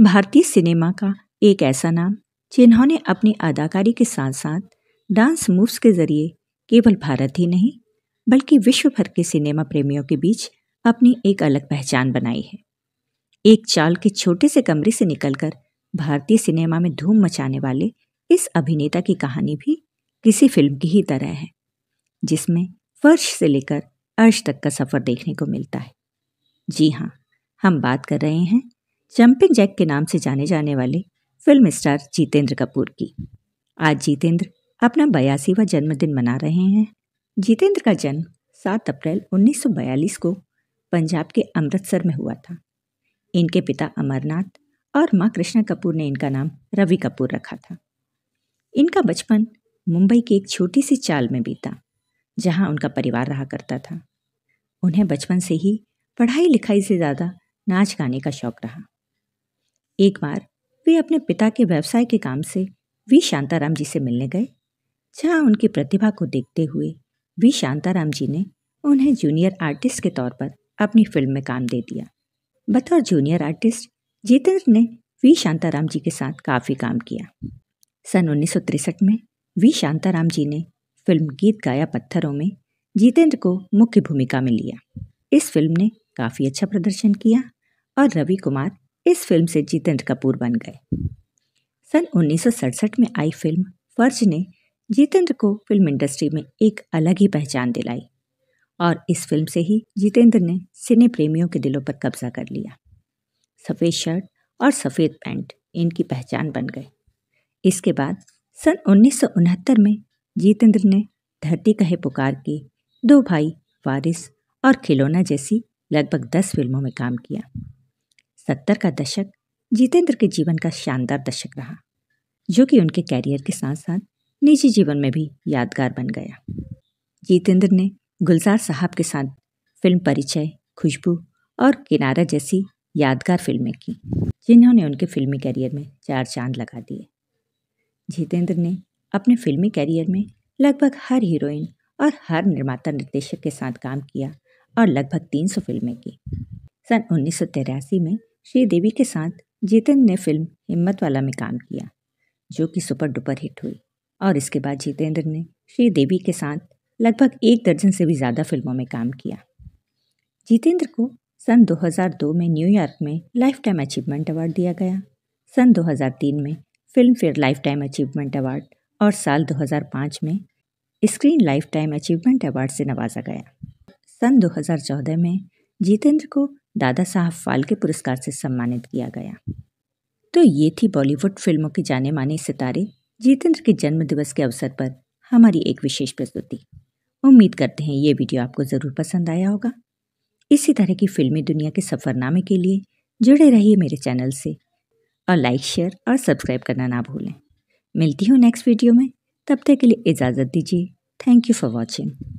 भारतीय सिनेमा का एक ऐसा नाम जिन्होंने अपनी अदाकारी के साथ साथ डांस मूव्स के जरिए केवल भारत ही नहीं बल्कि विश्व भर के सिनेमा प्रेमियों के बीच अपनी एक अलग पहचान बनाई है एक चाल के छोटे से कमरे से निकलकर भारतीय सिनेमा में धूम मचाने वाले इस अभिनेता की कहानी भी किसी फिल्म की ही तरह है जिसमें फर्श से लेकर अर्श तक का सफ़र देखने को मिलता है जी हाँ हम बात कर रहे हैं जंपिंग जैक के नाम से जाने जाने वाले फिल्म स्टार जितेंद्र कपूर की आज जितेंद्र अपना बयासीवा जन्मदिन मना रहे हैं जितेंद्र का जन्म 7 अप्रैल 1942 को पंजाब के अमृतसर में हुआ था इनके पिता अमरनाथ और माँ कृष्णा कपूर ने इनका नाम रवि कपूर रखा था इनका बचपन मुंबई की एक छोटी सी चाल में बीता जहाँ उनका परिवार रहा करता था उन्हें बचपन से ही पढ़ाई लिखाई से ज़्यादा नाच गाने का शौक रहा एक बार वे अपने पिता के व्यवसाय के काम से वी शांताराम जी से मिलने गए जहाँ उनकी प्रतिभा को देखते हुए वी शांताराम जी ने उन्हें जूनियर आर्टिस्ट के तौर पर अपनी फिल्म में काम दे दिया बतौर जूनियर आर्टिस्ट जितेंद्र ने वी शांताराम जी के साथ काफ़ी काम किया सन उन्नीस में वी शांताराम जी ने फिल्म गीत गाया पत्थरों में जितेंद्र को मुख्य भूमिका में लिया इस फिल्म ने काफ़ी अच्छा प्रदर्शन किया और रवि कुमार इस फिल्म से जीतेंद्र कपूर बन गए सन 1967 में आई फिल्म फर्ज ने जीतेंद्र को फिल्म इंडस्ट्री में एक अलग ही पहचान दिलाई और इस फिल्म से ही जितेंद्र ने सिने प्रेमियों के दिलों पर कब्जा कर लिया सफ़ेद शर्ट और सफ़ेद पैंट इनकी पहचान बन गए इसके बाद सन उन्नीस में जितेंद्र ने धरती कहे पुकार की दो भाई वारिस और खिलौना जैसी लगभग दस फिल्मों में काम किया सत्तर का दशक जितेंद्र के जीवन का शानदार दशक रहा जो कि उनके कैरियर के साथ साथ निजी जीवन में भी यादगार बन गया जितेंद्र ने गुलजार साहब के साथ फिल्म परिचय खुशबू और किनारा जैसी यादगार फिल्में की जिन्होंने उनके फिल्मी कैरियर में चार चांद लगा दिए जितेंद्र ने अपने फिल्मी कैरियर में लगभग हर हीरोइन और हर निर्माता निर्देशक के साथ काम किया और लगभग 300 फिल्में की सन उन्नीस में श्रीदेवी के साथ जितेंद्र ने फिल्म हिम्मत वाला में काम किया जो कि सुपर डुपर हिट हुई और इसके बाद जितेंद्र ने श्रीदेवी के साथ लगभग एक दर्जन से भी ज़्यादा फिल्मों में काम किया जितेंद्र को सन 2002 में न्यूयॉर्क में लाइफ टाइम अचीवमेंट अवार्ड दिया गया सन 2003 में Filmfare lifetime achievement award और साल 2005 में screen lifetime achievement award से नवाजा गया सन 2014 में जितेंद्र को दादा साहब फाल्के पुरस्कार से सम्मानित किया गया तो ये थी बॉलीवुड फिल्मों के जाने माने सितारे जितेंद्र के जन्म दिवस के अवसर पर हमारी एक विशेष प्रस्तुति उम्मीद करते हैं ये वीडियो आपको ज़रूर पसंद आया होगा इसी तरह की फिल्मी दुनिया के सफ़रनामे के लिए जुड़े रहिए मेरे चैनल से और लाइक शेयर और सब्सक्राइब करना ना भूलें मिलती हूँ नेक्स्ट वीडियो में तब तक के लिए इजाज़त दीजिए थैंक यू फॉर वॉचिंग